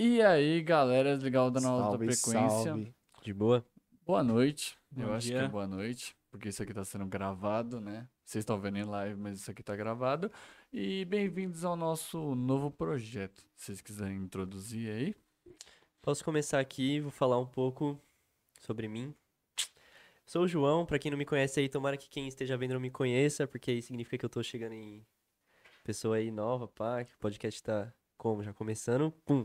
E aí, galera legal da nossa frequência. Salve. De boa? Boa noite. Bom Eu dia. acho que é boa noite, porque isso aqui tá sendo gravado, né? Vocês estão vendo em live, mas isso aqui tá gravado. E bem-vindos ao nosso novo projeto. Se vocês quiserem introduzir aí. Posso começar aqui, vou falar um pouco sobre mim. Sou o João, para quem não me conhece aí, tomara que quem esteja vendo não me conheça, porque aí significa que eu tô chegando em pessoa aí nova, pá, que o podcast tá como? Já começando, pum.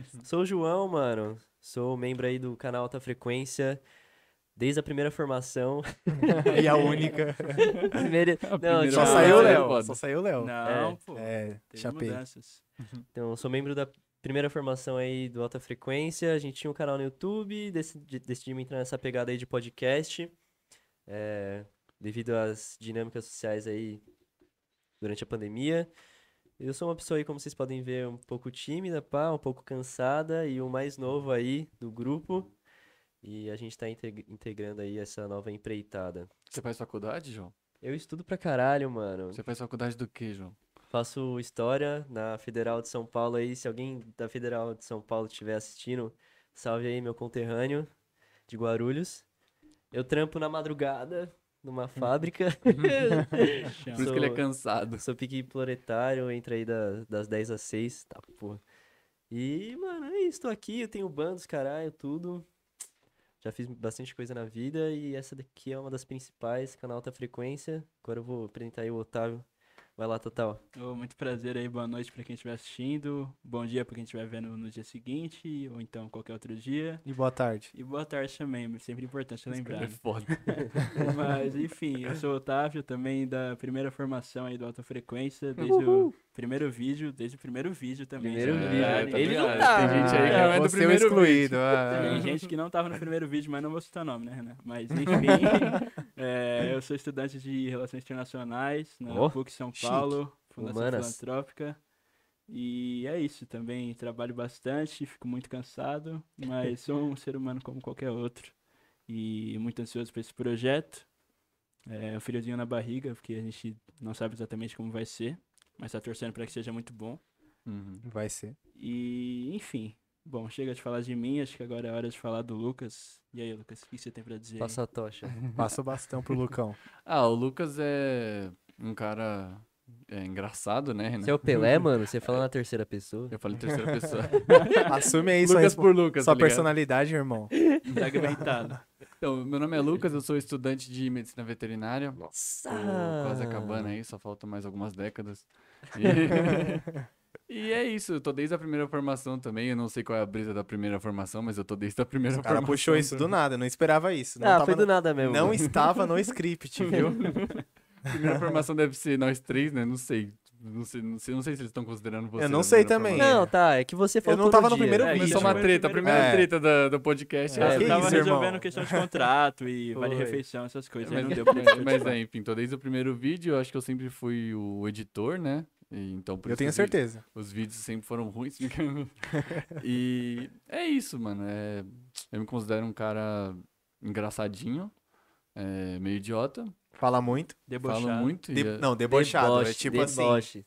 Sou o João, mano. Sou membro aí do canal Alta Frequência. Desde a primeira formação. e a única. primeira... A não, primeira... É Só, saiu o Léo. Só saiu o Léo. Não, é, pô. É, chapei. Uhum. Então, sou membro da primeira formação aí do Alta Frequência. A gente tinha um canal no YouTube, decidi, decidimos entrar nessa pegada aí de podcast. É, devido às dinâmicas sociais aí durante a pandemia. Eu sou uma pessoa aí, como vocês podem ver, um pouco tímida, pá, um pouco cansada e o mais novo aí do grupo. E a gente tá integrando aí essa nova empreitada. Você faz faculdade, João? Eu estudo pra caralho, mano. Você faz faculdade do que, João? Faço história na Federal de São Paulo aí. Se alguém da Federal de São Paulo estiver assistindo, salve aí meu conterrâneo de Guarulhos. Eu trampo na madrugada, numa fábrica. Por isso sou, que ele é cansado. Sou pique proletário, entra aí da, das 10 às 6, tá, porra. E, mano, é isso, tô aqui, eu tenho bandos, caralho, tudo. Já fiz bastante coisa na vida e essa daqui é uma das principais, canal Alta Frequência. Agora eu vou apresentar aí o Otávio Vai lá, Total. Oh, muito prazer aí, boa noite para quem estiver assistindo, bom dia para quem estiver vendo no dia seguinte, ou então qualquer outro dia. E boa tarde. E boa tarde também, é sempre importante lembrar. É foda. Mas, enfim, eu sou o Otávio, também da primeira formação aí do Alta Frequência, desde Uhul. o Primeiro vídeo, desde o primeiro vídeo também. Primeiro já, vídeo, é, ele não tá. Tem gente aí que não é, é do é primeiro excluído. É. Tem gente que não tava no primeiro vídeo, mas não vou citar o nome, né, Renan? Mas, enfim, é, eu sou estudante de Relações Internacionais na oh, PUC São Paulo, chique. Fundação Humanas. Filantrópica. E é isso também. Trabalho bastante, fico muito cansado, mas sou um ser humano como qualquer outro. E muito ansioso para esse projeto. É, o um na barriga, porque a gente não sabe exatamente como vai ser mas tá torcendo para que seja muito bom. Uhum, vai ser. E, enfim. Bom, chega de falar de mim, acho que agora é hora de falar do Lucas. E aí, Lucas, o que você tem pra dizer? Passa a tocha. Passa o bastão pro Lucão. ah, o Lucas é um cara é engraçado, né? Você é o Pelé, mano? Você fala na terceira pessoa. Eu falei terceira pessoa. Assume aí Lucas por Lucas. Tá sua tá personalidade, irmão. Tá Fragmentado. Então, meu nome é Lucas, eu sou estudante de medicina veterinária. Nossa! quase acabando aí, só faltam mais algumas décadas. E... e é isso, eu tô desde a primeira formação também. Eu não sei qual é a brisa da primeira formação, mas eu tô desde a primeira Esse formação. cara puxou isso do nada, não esperava isso. Não ah, foi do no... nada mesmo. Não estava no script, viu? primeira formação deve ser nós três, né? Não sei. Não sei, não sei, não sei se eles estão considerando você. Eu não sei também. Não, tá, é que você falou Eu não tava no primeiro vídeo. É, isso é uma treta, a primeira é. treta do, do podcast. É, é, eu tava isso, resolvendo irmão? questão de contrato e vale refeição, essas coisas. Mas, não deu pra mas é, enfim, tô desde o primeiro vídeo, eu acho que eu sempre fui o editor, né? E, então, eu tenho certeza. Vi, os vídeos sempre foram ruins. e é isso, mano. É, eu me considero um cara engraçadinho, é, meio idiota, Fala muito. Debochado. Fala muito. De... É não, debochado. É tipo assim, deboche, é tipo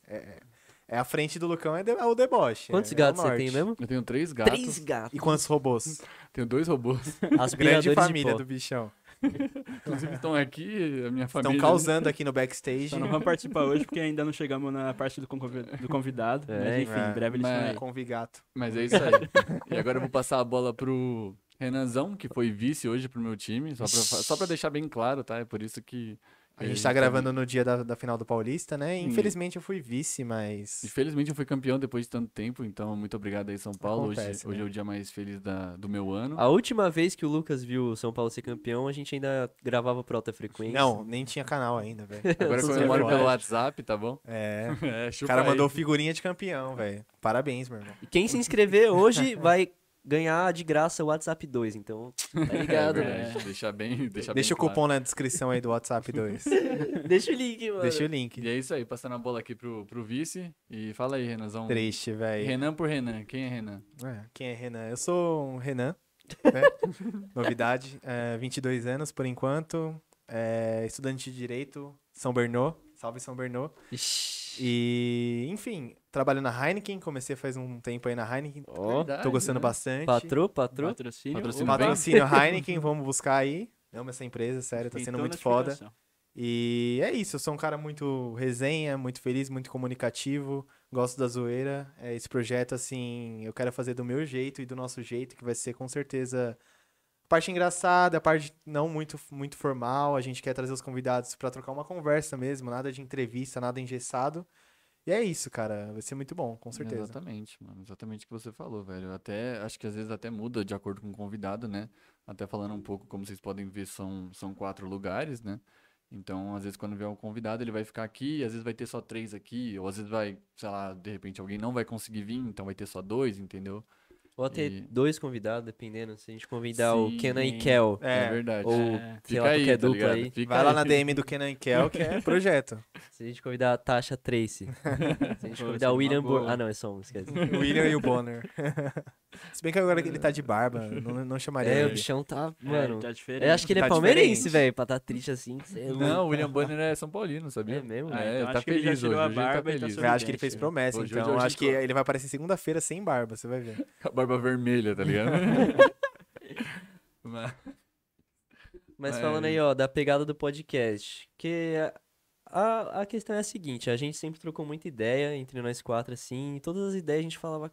deboche. assim. É, é a frente do Lucão, é, de, é o deboche. Quantos é, é gatos é você tem mesmo? Eu tenho três gatos. Três gatos. E quantos robôs? tenho dois robôs. As Grande família do bichão. Inclusive estão aqui, a minha família. Estão causando aqui no backstage. Só não vão participar hoje porque ainda não chegamos na parte do, convidado. É, mas enfim, em breve eles vão Convigato. Mas é isso aí. e agora eu vou passar a bola pro Renanzão, que foi vice hoje pro meu time, só pra, só pra deixar bem claro, tá? É por isso que. A gente é, tá, tá gravando no dia da, da final do Paulista, né? Infelizmente eu fui vice, mas. Infelizmente eu fui campeão depois de tanto tempo, então muito obrigado aí, São Paulo. Acontece, hoje, né? hoje é o dia mais feliz da, do meu ano. A última vez que o Lucas viu o São Paulo ser campeão, a gente ainda gravava por alta frequência. Não, nem tinha canal ainda, velho. Agora comemora pelo WhatsApp, tá bom? É. é o cara aí. mandou figurinha de campeão, velho. Parabéns, meu irmão. E quem se inscrever hoje vai ganhar de graça o WhatsApp 2, então tá é ligado, é, né? Deixa bem, deixa Deixa bem o claro. cupom na descrição aí do WhatsApp 2. deixa o link, mano. Deixa o link. E é isso aí, passando a bola aqui pro, pro vice. E fala aí, Renanzão. Triste, velho. Renan por Renan. Quem é Renan? É, quem é Renan? Eu sou um Renan, né? Novidade, é, 22 anos por enquanto, é, estudante de Direito, São Bernô. Salve, São Bernô. Ixi. E, enfim, trabalho na Heineken, comecei faz um tempo aí na Heineken. Oh, Verdade, tô gostando né? bastante. Patro, patro. Patrocínio. Patrocínio, Patrocínio Heineken, vamos buscar aí. Amo essa empresa, sério, tá sendo muito foda. E é isso, eu sou um cara muito resenha, muito feliz, muito comunicativo, gosto da zoeira. É, esse projeto, assim, eu quero fazer do meu jeito e do nosso jeito, que vai ser com certeza parte engraçada, a parte não muito, muito formal. A gente quer trazer os convidados para trocar uma conversa mesmo, nada de entrevista, nada engessado. E é isso, cara. Vai ser muito bom, com certeza. Exatamente, mano. Exatamente o que você falou, velho. Até, acho que às vezes até muda de acordo com o convidado, né? Até falando um pouco, como vocês podem ver, são, são quatro lugares, né? Então, às vezes, quando vier um convidado, ele vai ficar aqui, às vezes vai ter só três aqui, ou às vezes vai, sei lá, de repente alguém não vai conseguir vir, então vai ter só dois, entendeu? Ou até e... dois convidados, dependendo. Se a gente convidar Sim, o Kenan e Kel. É, é verdade. Ou é. sei lá, é dupla tá aí. Fica Vai aí, lá na DM do Kenan e Kel, que é projeto. Se a gente convidar a Tasha Tracy. Se a gente convidar o é William Bonner. Ah, não, é só um, esquece. William e o Bonner. Se bem que agora que ele hum. tá de barba, não, não chamaria é, o bichão tá, é, mano... É, tá diferente. Eu acho que ele é tá palmeirense, velho, pra tá triste assim. É não, o William Bonner é São Paulino, sabia? É mesmo? É, ah, é, então ele tá ele feliz hoje. tirou a Hoje ele tá barba tá Eu acho que ele fez promessa, Hoje- então hoje acho que tá- ele vai aparecer segunda-feira sem barba, você vai ver. A barba vermelha, tá ligado? Mas- Mas falando aí, ó, da pegada do podcast, que a, a questão é a seguinte, a gente sempre trocou muita ideia entre nós quatro, assim, e todas as ideias a gente falava,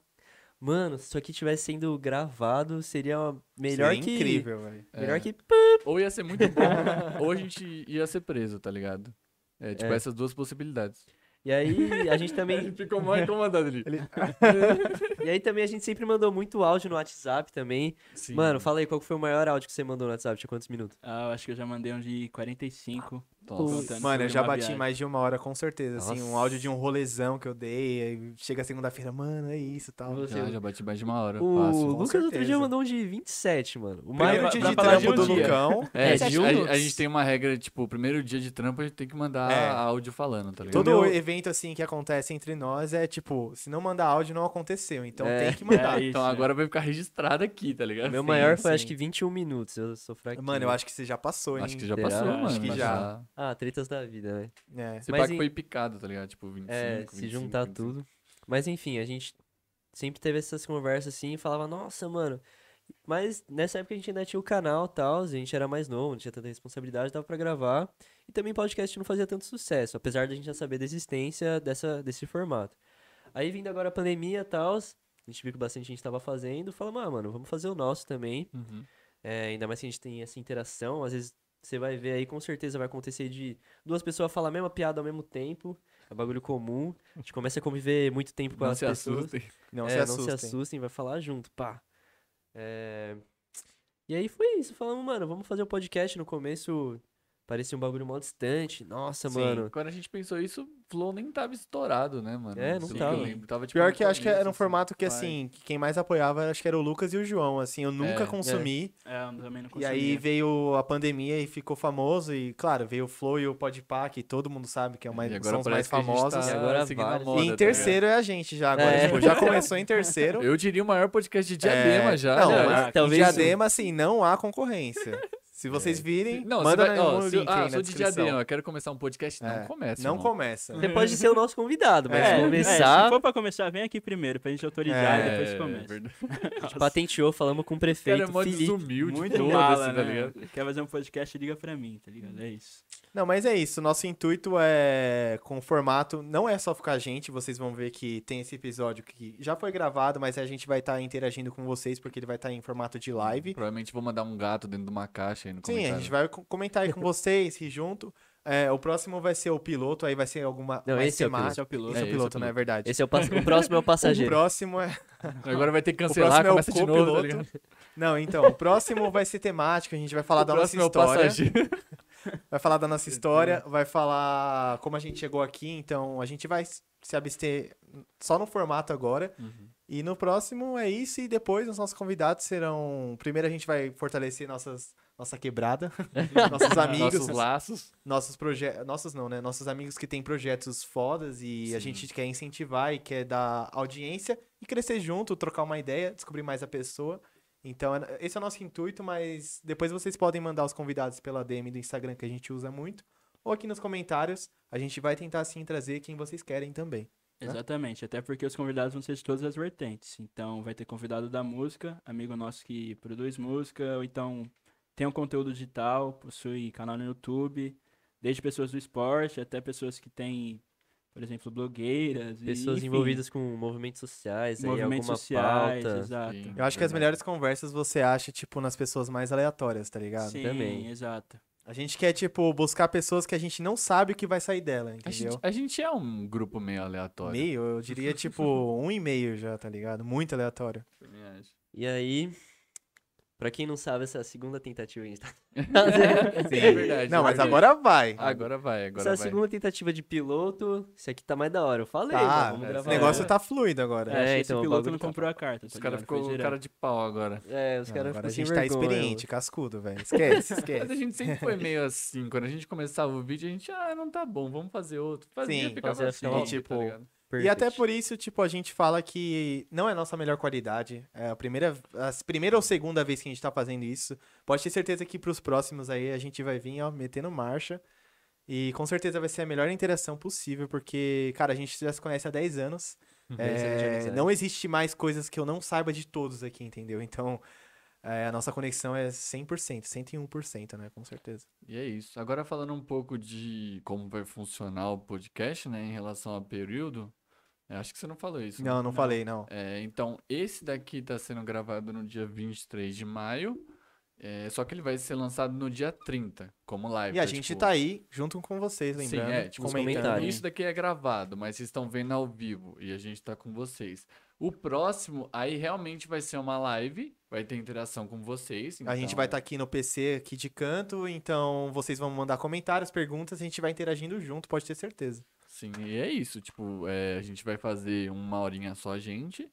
Mano, se isso aqui tivesse sendo gravado, seria melhor seria que. incrível, velho. Melhor é. que. Ou ia ser muito bom, ou a gente ia ser preso, tá ligado? É, tipo, é. essas duas possibilidades. E aí, a gente também. Ele ficou mal incomodado ali. Ele... e aí também a gente sempre mandou muito áudio no WhatsApp também. Sim. Mano, fala aí, qual foi o maior áudio que você mandou no WhatsApp? Tinha quantos minutos? Ah, eu acho que eu já mandei um de 45. Nossa, Mano, eu é já bati viagem. mais de uma hora com certeza. Assim, um áudio de um rolezão que eu dei. Chega segunda-feira, mano, é isso tal. Você, já, já bati mais de uma hora. O fácil, Lucas outro dia mandou um de 27, mano. O primeiro dia de trampo de um do Lucão. É, a, a, gente tem uma regra, tipo, o primeiro dia de trampo a gente tem que mandar é. áudio falando, tá ligado? Todo Meu... evento, assim, que acontece entre nós é tipo, se não mandar áudio, não aconteceu. Então é. tem que mandar. É então agora é. vai ficar registrado aqui, tá ligado? Meu sim, maior foi sim. acho que 21 minutos. Eu sou fraquinho. Mano, eu acho que você já passou, hein? Acho que já passou, mano. Acho que já. Tá. Ah, tretas da vida, né? É. Esse Mas, foi picado, tá ligado? Tipo, 25, É, 25, se juntar 25. tudo. Mas enfim, a gente sempre teve essas conversas assim e falava, nossa, mano. Mas nessa época a gente ainda tinha o canal e tal, a gente era mais novo, não tinha tanta responsabilidade, dava pra gravar. E também podcast não fazia tanto sucesso, apesar da gente já saber da existência dessa, desse formato. Aí vindo agora a pandemia e tal, a gente viu que bastante gente estava fazendo, Falamos, ah, mano, vamos fazer o nosso também. Uhum. É, ainda mais que a gente tem essa interação, às vezes você vai ver aí, com certeza vai acontecer de duas pessoas falar a mesma piada ao mesmo tempo. É bagulho comum. A gente começa a conviver muito tempo com não as se pessoas. Assustem. Não, é, se assustem. não se assustem, vai falar junto, pá. É... E aí foi isso. Falamos, mano, vamos fazer o um podcast. No começo Parecia um bagulho mó distante. Nossa, Sim, mano. Quando a gente pensou isso, Flow nem tava estourado, né, mano? É, não Sim, tava. Eu tava tipo, Pior que acho que era um assim, formato que, assim, que quem mais apoiava acho que era o Lucas e o João, assim. Eu nunca é, consumi. É. é, eu também não consumi. E aí veio a pandemia e ficou famoso. E, claro, veio o Flow e o Podpah, que todo mundo sabe que é uma, são os mais tá famosos. Tá e agora vale. moda, e em tá terceiro tá é a gente já agora. É. Tipo, já começou em terceiro. Eu diria o maior podcast de Diadema é. já. Não, né? mas, ah, talvez Diadema, assim, não há concorrência. Se vocês é. virem, não, manda vai, ó, se, link ah, sou de Diadema, quero começar um podcast. Não é. começa. Não irmão. começa. Você pode ser o nosso convidado, mas é, é começar... É, se for pra começar, vem aqui primeiro, pra gente autorizar é, e depois é começa. É a gente patenteou, falamos com o prefeito, Cara, Felipe. Desumilde, Muito todo, mala, assim, tá né? ligado? Quer fazer um podcast, liga pra mim, tá ligado? É isso. Não, mas é isso. Nosso intuito é, com o formato, não é só ficar a gente. Vocês vão ver que tem esse episódio que já foi gravado, mas a gente vai estar tá interagindo com vocês, porque ele vai estar tá em formato de live. Provavelmente vou mandar um gato dentro de uma caixa aí no comentário. Sim, a gente vai comentar aí com vocês, rir junto. É, o próximo vai ser o piloto, aí vai ser alguma. Não, esse, é ser é, é, é esse é o piloto. Esse é, o piloto, não É verdade. Esse é o, pass... o próximo é o passageiro. O próximo é. Agora vai ter que cancelar, o próximo é o Novo, tá Não, então, o próximo vai ser temático, a gente vai falar o da nossa história. É o passageiro. Vai falar da nossa história, vai falar como a gente chegou aqui, então a gente vai se abster só no formato agora. Uhum. E no próximo é isso, e depois os nossos convidados serão. Primeiro a gente vai fortalecer nossas nossa quebrada, nossos amigos, nossos laços, nossos projetos, nossos não, né? Nossos amigos que têm projetos fodas e Sim. a gente quer incentivar e quer dar audiência e crescer junto, trocar uma ideia, descobrir mais a pessoa. Então, é, esse é o nosso intuito, mas depois vocês podem mandar os convidados pela DM do Instagram que a gente usa muito, ou aqui nos comentários, a gente vai tentar assim trazer quem vocês querem também. Né? Exatamente, até porque os convidados vão ser de todas as vertentes. Então, vai ter convidado da música, amigo nosso que produz música, ou então tem um conteúdo digital, possui canal no YouTube, desde pessoas do esporte até pessoas que têm, por exemplo, blogueiras. Pessoas enfim, envolvidas com movimentos sociais, movimentos aí, alguma sociais, pauta. Exato. Sim, Eu acho é que as melhores conversas você acha, tipo, nas pessoas mais aleatórias, tá ligado? Sim, Também. exato. A gente quer, tipo, buscar pessoas que a gente não sabe o que vai sair dela, entendeu? A gente, a gente é um grupo meio aleatório. Meio? Eu diria, tipo, um e meio já, tá ligado? Muito aleatório. E aí, Pra quem não sabe, essa é a segunda tentativa que a gente tá fazendo. É, é verdade. Não, mas agora vai. Agora vai, agora essa vai. Essa é a segunda tentativa de piloto. Isso aqui tá mais da hora. Eu falei, Ah, mano, negócio tá fluido agora. É, então, esse piloto não tá... comprou a carta. Os tá caras ficou cara, cara de pau agora. É, os caras ficam sem A gente tá vergonha, tá experiente, cascudo, velho. Esquece, esquece. mas a gente sempre foi meio assim. Quando a gente começava o vídeo, a gente, ah, não tá bom, vamos fazer outro. Fazia, Sim, ficava fazia assim, assim tipo... Tá Perfect. E até por isso, tipo, a gente fala que não é nossa melhor qualidade. É a primeira, a primeira ou segunda vez que a gente tá fazendo isso. Pode ter certeza que pros próximos aí a gente vai vir, ó, metendo marcha. E com certeza vai ser a melhor interação possível, porque, cara, a gente já se conhece há 10 anos. Uhum. É, não existe mais coisas que eu não saiba de todos aqui, entendeu? Então, é, a nossa conexão é 100%, 101%, né? Com certeza. E é isso. Agora, falando um pouco de como vai funcionar o podcast, né, em relação ao período, eu acho que você não falou isso. Não, não, não. Né? falei, não. É, então, esse daqui está sendo gravado no dia 23 de maio. É, só que ele vai ser lançado no dia 30, como live. E a é, gente tipo... tá aí junto com vocês, lembrando. Sim, é, tipo, Isso daqui é gravado, mas vocês estão vendo ao vivo e a gente tá com vocês. O próximo, aí realmente vai ser uma live, vai ter interação com vocês. Então... A gente então vai estar é tá aqui no PC, aqui de canto, então vocês vão mandar comentários, perguntas, a gente vai interagindo junto, pode ter certeza. Sim, e é isso, tipo, é, a gente vai fazer uma horinha só a gente.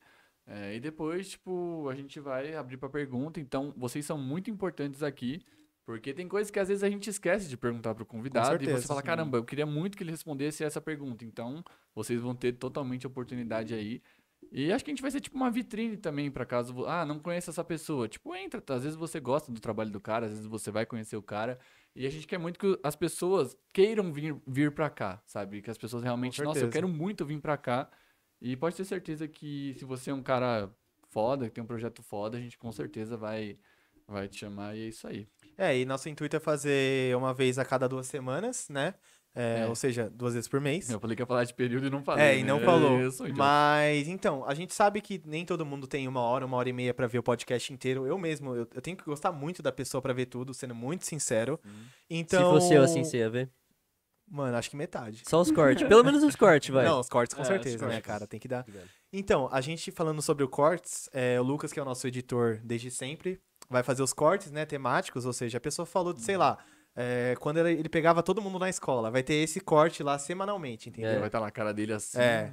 É, e depois, tipo, a gente vai abrir para pergunta. Então, vocês são muito importantes aqui. Porque tem coisas que às vezes a gente esquece de perguntar para o convidado certeza, e você fala, caramba, eu queria muito que ele respondesse essa pergunta. Então, vocês vão ter totalmente a oportunidade aí. E acho que a gente vai ser tipo uma vitrine também para caso, ah, não conheça essa pessoa. Tipo, entra, às vezes você gosta do trabalho do cara, às vezes você vai conhecer o cara. E a gente quer muito que as pessoas queiram vir, vir para cá, sabe? Que as pessoas realmente, nossa, eu quero muito vir para cá. E pode ter certeza que se você é um cara foda, que tem um projeto foda, a gente com certeza vai vai te chamar e é isso aí. É, e nosso intuito é fazer uma vez a cada duas semanas, né? É, é. Ou seja, duas vezes por mês. Eu falei que ia falar de período e não falei. É, e né? não né? falou. É então. Mas, então, a gente sabe que nem todo mundo tem uma hora, uma hora e meia para ver o podcast inteiro. Eu mesmo, eu, eu tenho que gostar muito da pessoa para ver tudo, sendo muito sincero. Hum. Então... Se fosse eu assim, você ia ver? Mano, acho que metade. Só os cortes. Pelo menos os cortes, vai. Não, os cortes com é, certeza, né, cortes. né, cara? Tem que dar. Então, a gente falando sobre o cortes, é, o Lucas, que é o nosso editor desde sempre, vai fazer os cortes, né, temáticos. Ou seja, a pessoa falou de, hum. sei uhum. lá é, quando ele pegava todo mundo na escola. Vai ter esse corte lá semanalmente, entendeu? É. Vai estar tá na cara dele assim. É.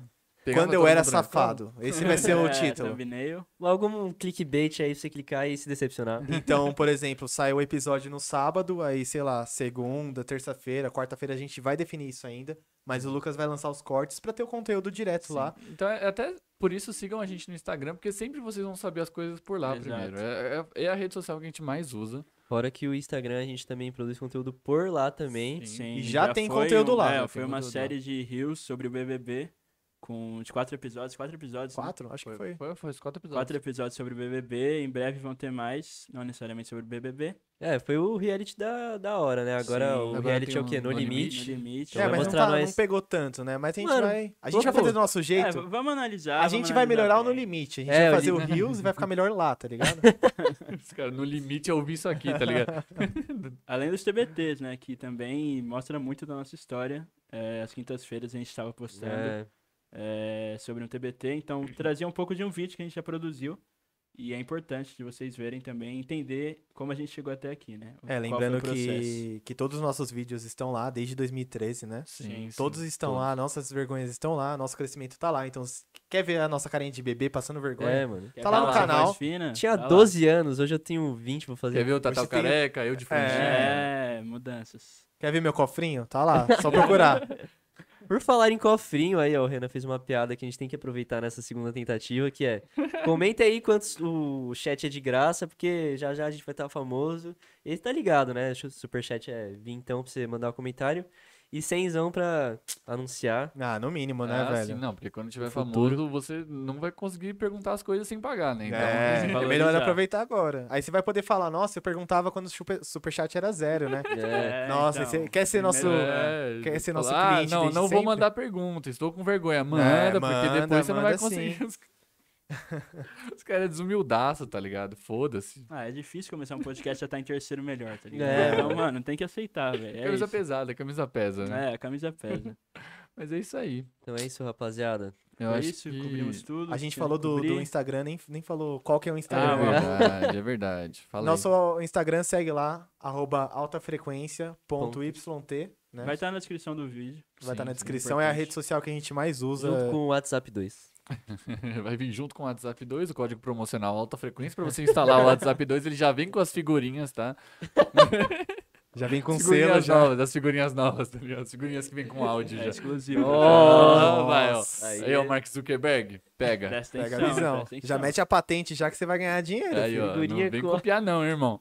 Quando eu era safado. Esse vai ser o é, título. algum Logo um clickbait aí pra você clicar e se decepcionar. Então, por exemplo, sai o episódio no sábado, aí, sei lá, segunda, terça-feira, quarta-feira a gente vai definir isso ainda. Mas o Lucas vai lançar os cortes para ter o conteúdo direto Sim. lá. Então, é, é até por isso sigam a gente no Instagram, porque sempre vocês vão saber as coisas por lá Exato. primeiro. É, é, é, a rede social que a gente mais usa. Fora que o Instagram a gente também produz conteúdo por lá também. Sim. Sim. E já, já tem foi conteúdo um, lá. É, foi uma série lá. de reels sobre o BBB com de quatro episódios, quatro episódios. Né? Quatro? Né? Acho foi, que foi. Foi, foi quatro episódios. Quatro episódios sobre o BBB, em breve vão ter mais, não necessariamente sobre o BBB. É, foi o reality da, da hora, né? Agora Sim, o agora reality é o quê? No, limite. limite. No limite. É, mas não, tá, nós... não pegou tanto, né? Mas a gente Mano, vai. A gente vai fazer do nosso é, jeito. É, vamos analisar. A vamos gente analisar, vai melhorar o no limite. A gente é, vai fazer o Rios e vai ficar melhor lá, tá ligado? cara, no limite eu ouvi isso aqui, tá ligado? Além dos TBTs, né? Que também mostra muito da nossa história. É, quintas-feiras a gente estava postando. É é, sobre um TBT. Então, uhum. trazia um pouco de um vídeo que a gente já produziu. E é importante de vocês verem também, entender como a gente chegou até aqui, né? É, lembrando que, que todos os nossos vídeos estão lá desde 2013, né? Sim. todos sim, estão todos. lá, nossas vergonhas estão lá, nosso crescimento tá lá. Então, quer ver a nossa carinha de bebê passando vergonha? É, mano. Tá lá no canal. Fina, Tinha tá 12 lá. anos, hoje eu tenho 20, vou fazer. Quer ver o Tatal Careca, tem... eu de é. fundinho. É, mudanças. Quer ver meu cofrinho? Tá lá, só procurar. Por falar em cofrinho, aí ó, o Renan fez uma piada que a gente tem que aproveitar nessa segunda tentativa, que é comenta aí quantos o chat é de graça, porque já já a gente vai estar famoso. Ele tá ligado, né? O superchat é então pra você mandar um comentário e cenzão pra anunciar. Ah, no mínimo, né, é assim, velho? não, porque quando tiver Futuro. famoso, você não vai conseguir perguntar as coisas sem pagar, né? Então, é, é melhor aproveitar agora. Aí você vai poder falar, nossa, eu perguntava quando o super, superchat era zero, né? É, nossa, então, você quer ser nosso, né? é, quer ser nosso falar, ah, cliente Ah, não, não sempre? vou mandar pergunta, estou com vergonha. Manda, é, manda porque depois manda você não vai conseguir... Os caras é desumildaço, tá ligado? Foda-se. Ah, é difícil começar um podcast já tá em terceiro melhor, tá ligado? É, então, mano, tem que aceitar, velho. É camisa isso. pesada, camisa pesa, né? É, camisa pesa. Mas é isso aí. Então é isso, rapaziada. Eu é isso, que... cobrimos tudo. A gente falou do, do, Instagram, nem, nem falou qual que é o Instagram. Ah, é verdade, é verdade. Falei. Nosso Instagram segue lá, arroba altafrequência.yt. Né? Vai estar tá na descrição do vídeo. Vai estar tá na descrição, é, é a rede social que a gente mais usa. Junto com o WhatsApp 2. Vai vir junto com o WhatsApp 2, o código promocional alta frequência, para você instalar o WhatsApp 2, ele já vem com as figurinhas, tá? Já vem com selo já. Novas, as figurinhas novas, tá ligado? As figurinhas que vem com áudio é já. Exclusivo. Oh, vai, ó. Aí, aí, ó, Mark Zuckerberg, pega. atenção, pega a visão. Já mete a patente já que você vai ganhar dinheiro. Aí, ó, não vem com... copiar não, irmão.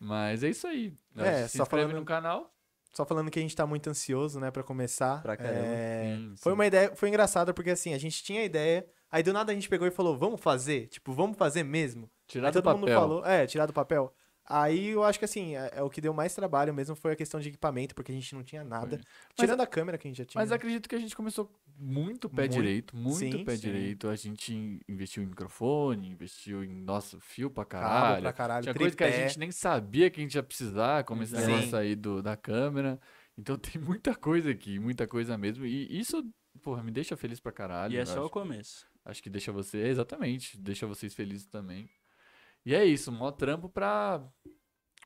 Mas é isso aí. É, se só inscreve falando... no canal. Só falando que a gente tá muito ansioso, né, para começar. Pra caramba. É... Sim, sim. Foi uma ideia, foi engraçado porque assim, a gente tinha a ideia, aí do nada a gente pegou e falou, vamos fazer, tipo, vamos fazer mesmo. Tirar aí do todo papel. mundo falou, é, tirar do papel. Aí eu acho que assim, é, é, o que deu mais trabalho mesmo foi a questão de equipamento, porque a gente não tinha nada. Mas, Tirando a câmera que a gente já tinha. Mas acredito que a gente começou muito pé muito, direito, muito sim, pé sim. direito. A gente investiu em microfone, investiu em nossa fio pra caralho. Cabo pra caralho tinha tripé. coisa que a gente nem sabia que a gente ia precisar, como esse negócio sair do, da câmera. Então tem muita coisa aqui, muita coisa mesmo. E isso, porra, me deixa feliz pra caralho. E é só acho, o começo. Acho que deixa você, exatamente, deixa vocês felizes também. E é isso, mó trampo pra.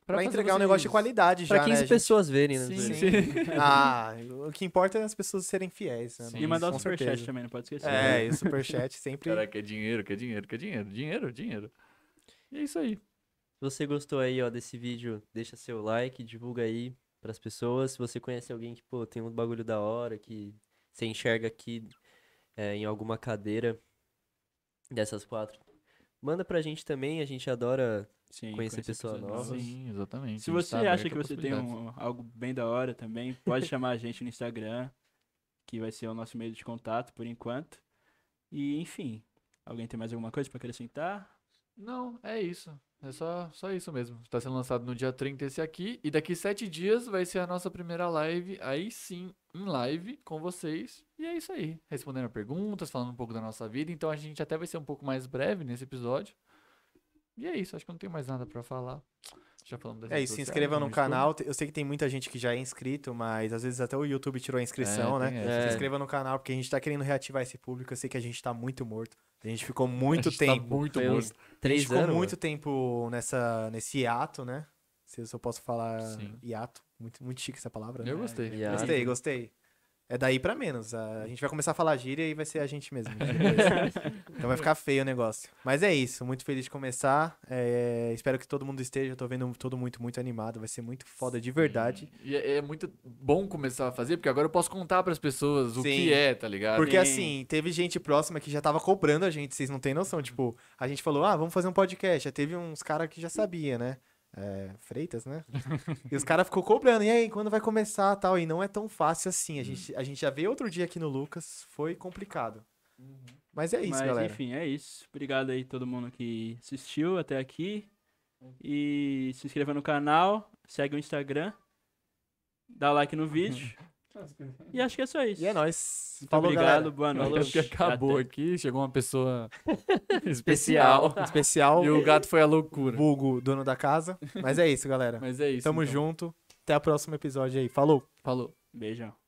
Pra, pra entregar um negócio isso. de qualidade pra já. Pra 15 né, pessoas gente? verem, né? Sim, sim. ah, o que importa é as pessoas serem fiéis. Né? Sim, e mandar o superchat também, não pode esquecer. É, né? e o superchat sempre. Caraca, é dinheiro, que é dinheiro, que é dinheiro, dinheiro, dinheiro. E é isso aí. Se você gostou aí, ó, desse vídeo, deixa seu like, divulga aí pras pessoas. Se você conhece alguém que, pô, tem um bagulho da hora, que você enxerga aqui é, em alguma cadeira dessas quatro Manda pra gente também, a gente adora Sim, conhecer, pessoas, novas. Sim, exatamente. Se você acha é que você tem um, algo bem da hora também, pode chamar a gente no Instagram, que vai ser o nosso meio de contato por enquanto. E, enfim, alguém tem mais alguma coisa para acrescentar? Não, é isso. É só, só isso mesmo. Está sendo lançado no dia 30 esse aqui. E daqui sete dias vai ser a nossa primeira live, aí sim, em live com vocês. E é isso aí. Respondendo perguntas, falando um pouco da nossa vida. Então a gente até vai ser um pouco mais breve nesse episódio. E é isso. Acho que não tem mais nada para falar. Já falamos É isso. Se inscreva né, no, no canal. Eu sei que tem muita gente que já é inscrito, mas às vezes até o YouTube tirou a inscrição, é, né? É. Se inscreva no canal, porque a gente está querendo reativar esse público. Eu sei que a gente está muito morto. A gente ficou muito gente tá tempo. Tá muito uns três a gente anos, ficou muito mano. Né? tempo nessa, nesse hiato, né? Se eu só posso falar Sim. hiato. Muito, muito chique essa palavra. Né? Eu né? gostei. Hiato. Gostei, gostei. É daí para menos. A gente vai começar a falar gíria e vai ser a gente mesmo. então vai ficar feio o negócio. Mas é isso. Muito feliz de começar. É, espero que todo mundo esteja. tô vendo todo muito, muito animado. Vai ser muito foda de verdade. E é, é, muito bom começar a fazer, porque agora eu posso contar para as pessoas o Sim. que é, tá ligado? Porque assim, teve gente próxima que já tava cobrando a gente, vocês não têm noção. Tipo, a gente falou, ah, vamos fazer um podcast. Já teve uns caras que já sabia, né? é, Freitas, né? e os caras ficou cobrando, e aí, quando vai começar tal? E não é tão fácil assim. A, gente, a gente já veio outro dia aqui no Lucas, foi complicado. Uhum. Mas é isso, Mas, galera. Enfim, é isso. Obrigado aí todo mundo que assistiu até aqui. E se inscreva no canal, segue o Instagram, dá like no vídeo. E acho que é só isso. E é nóis. Muito Falou, obrigado, galera. boa noite. Acho que acabou Até. aqui. Chegou uma pessoa especial. especial. E o gato foi a loucura. Vulgo, dono da casa. Mas é isso, galera. Mas é isso. Tamo então. junto. Até o próximo episódio aí. Falou. Falou. Beijão.